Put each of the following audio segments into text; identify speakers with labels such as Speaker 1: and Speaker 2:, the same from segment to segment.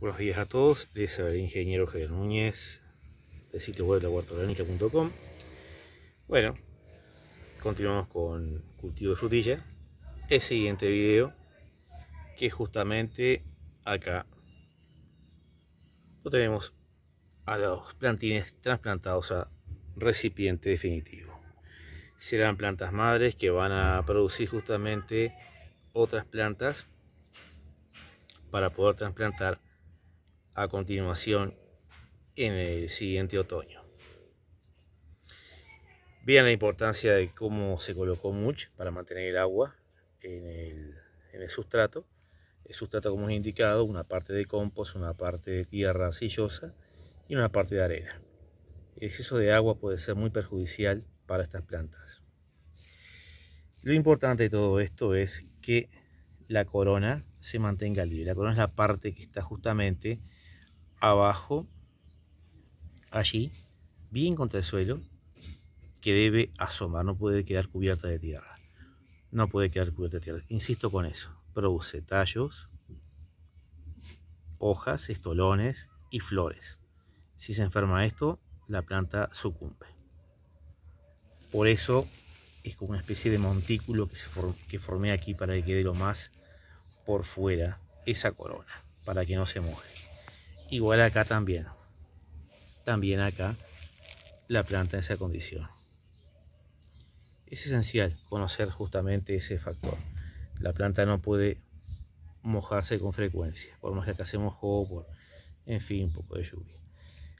Speaker 1: Buenos días a todos, les habla el ingeniero Javier Núñez del sitio web laguartorgánica.com Bueno, continuamos con cultivo de frutilla. El siguiente video, que justamente acá, lo tenemos a los plantines trasplantados a recipiente definitivo. Serán plantas madres que van a producir justamente otras plantas para poder trasplantar a continuación en el siguiente otoño. Vean la importancia de cómo se colocó mucho para mantener el agua en el, sustrato. El sustrato, como he indicado, una parte de compost, una parte de tierra sillosa y una parte de arena. El exceso de agua puede ser muy perjudicial para estas plantas. Lo importante de todo esto es que la corona se mantenga libre. La corona es la parte que está justamente abajo, allí, bien contra el suelo, que debe asomar, no puede quedar cubierta de tierra. No puede quedar cubierta de tierra. Insisto con eso. Produce tallos, hojas, estolones y flores. Si se enferma esto, la planta sucumbe. Por eso es como una especie de montículo que, se que formé aquí para que quede lo más por fuera esa corona, para que no se moje igual acá también también acá la planta en esa condición es esencial conocer justamente ese factor la planta no puede mojarse con frecuencia por más que acá se mojó por en fin un poco de lluvia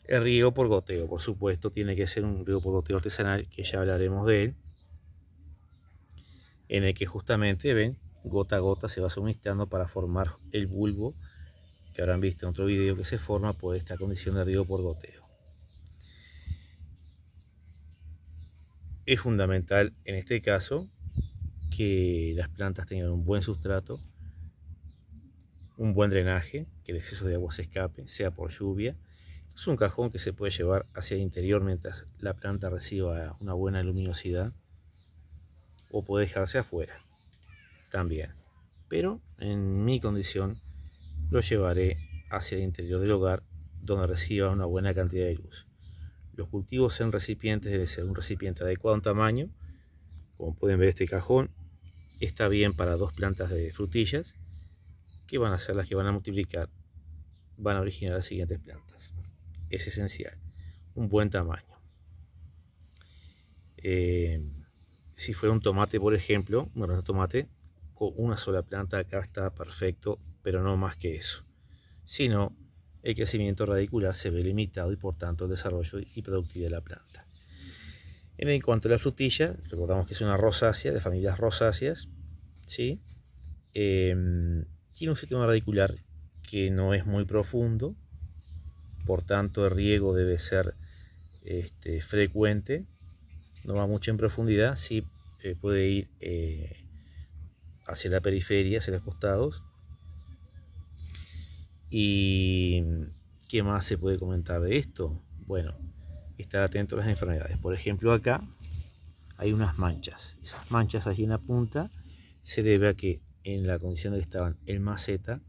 Speaker 1: el riego por goteo, por supuesto, tiene que ser un riego por goteo artesanal, que ya hablaremos de él, en el que justamente, ven, gota a gota se va suministrando para formar el bulbo que habrán visto en otro vídeo que se forma por esta condición de río por goteo. Es fundamental en este caso que las plantas tengan un buen sustrato, un buen drenaje, que el exceso de agua se escape, sea por lluvia. Es un cajón que se puede llevar hacia el interior mientras la planta reciba una buena luminosidad o puede dejarse afuera también. Pero en mi condición lo llevaré hacia el interior del hogar donde reciba una buena cantidad de luz. Los cultivos en recipientes deben ser un recipiente adecuado en tamaño. Como pueden ver este cajón está bien para dos plantas de frutillas que van a ser las que van a multiplicar, van a originar las siguientes plantas. Es esencial, un buen tamaño. Eh, si fuera un tomate, por ejemplo, bueno, un tomate, una sola planta acá está perfecto, pero no más que eso. sino el crecimiento radicular se ve limitado y por tanto el desarrollo y productividad de la planta. En cuanto a la frutilla, recordamos que es una rosácea, de familias rosáceas, ¿sí? Em, tiene un sistema radicular que no es muy profundo, por tanto el riego debe ser este, frecuente, no va mucho en profundidad, sí eh, puede ir eh, hacia la periferia, hacia los costados. ¿Y qué más se puede comentar de esto? Bueno, estar atento a las enfermedades. Por ejemplo, acá hay unas manchas. Esas manchas allí en la punta se debe a que en la condición en que estaban el maceta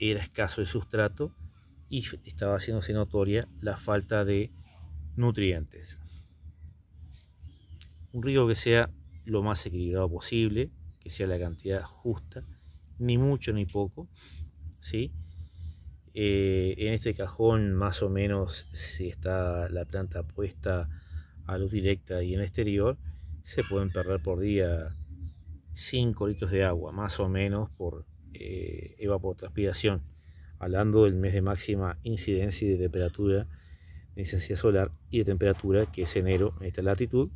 Speaker 1: era escaso el sustrato y estaba haciéndose notoria la falta de nutrientes. Un riego que sea lo más equilibrado posible, la cantidad justa, ni mucho ni poco, ¿sí? Eh, en este cajón más o menos si está la planta puesta a luz directa y en exterior, se pueden perder por día 5 litros de agua, más o menos por eh, evapotranspiración. Hablando del mes de máxima incidencia y de temperatura, de incidencia solar y de temperatura, que es enero en esta latitud,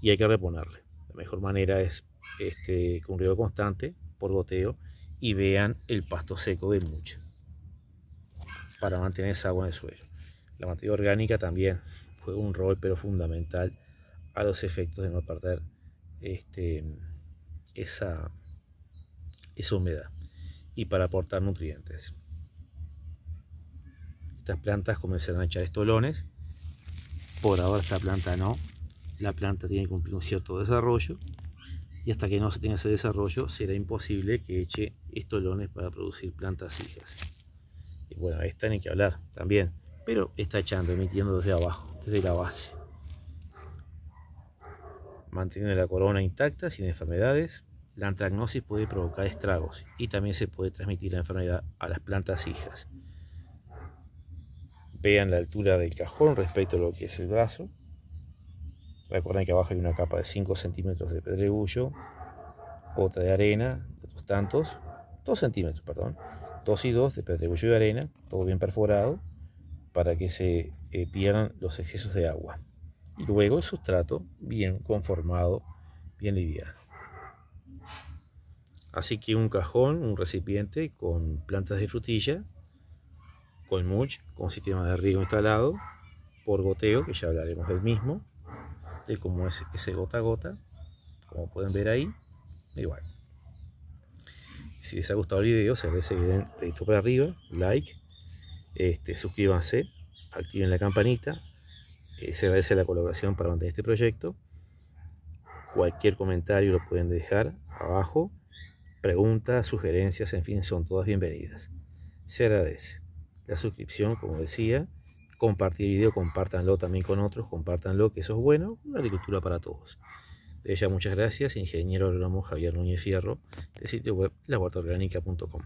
Speaker 1: y hay que reponerle. La mejor manera es este, con riego constante por goteo y vean el pasto seco de mucha para mantener esa agua en el suelo. La materia orgánica también juega un rol pero fundamental a los efectos de no perder este, esa, esa humedad y para aportar nutrientes. Estas plantas comenzaron a echar estolones. Por ahora esta planta no. La planta tiene que cumplir un cierto desarrollo y hasta que no se tenga ese desarrollo será imposible que eche estolones para producir plantas hijas. Y bueno, esta ni que hablar también, pero está echando, emitiendo desde abajo, desde la base. Manteniendo la corona intacta, sin enfermedades, la antragnosis puede provocar estragos y también se puede transmitir la enfermedad a las plantas hijas. Vean la altura del cajón respecto a lo que es el brazo Recuerden que abajo hay una capa de 5 centímetros de pedregullo, otra de arena, de tantos, 2 centímetros, perdón, dos y dos de pedregullo y arena, todo bien perforado, para que se eh, pierdan los excesos de agua. Y luego el sustrato bien conformado, bien liviano. Así que un cajón, un recipiente con plantas de frutilla, con mulch, con sistema de riego instalado, por goteo, que ya hablaremos del mismo, como es ese gota a gota como pueden ver ahí igual si les ha gustado el video se agradece que den dedito para arriba like este, suscríbanse activen la campanita se agradece la colaboración para mantener este proyecto cualquier comentario lo pueden dejar abajo preguntas sugerencias en fin son todas bienvenidas se agradece la suscripción como decía compartir video, compártanlo también con otros, compártanlo, que eso es bueno, una agricultura para todos. De ella muchas gracias, ingeniero agrónomo Javier Núñez Fierro, de sitio web puntocom.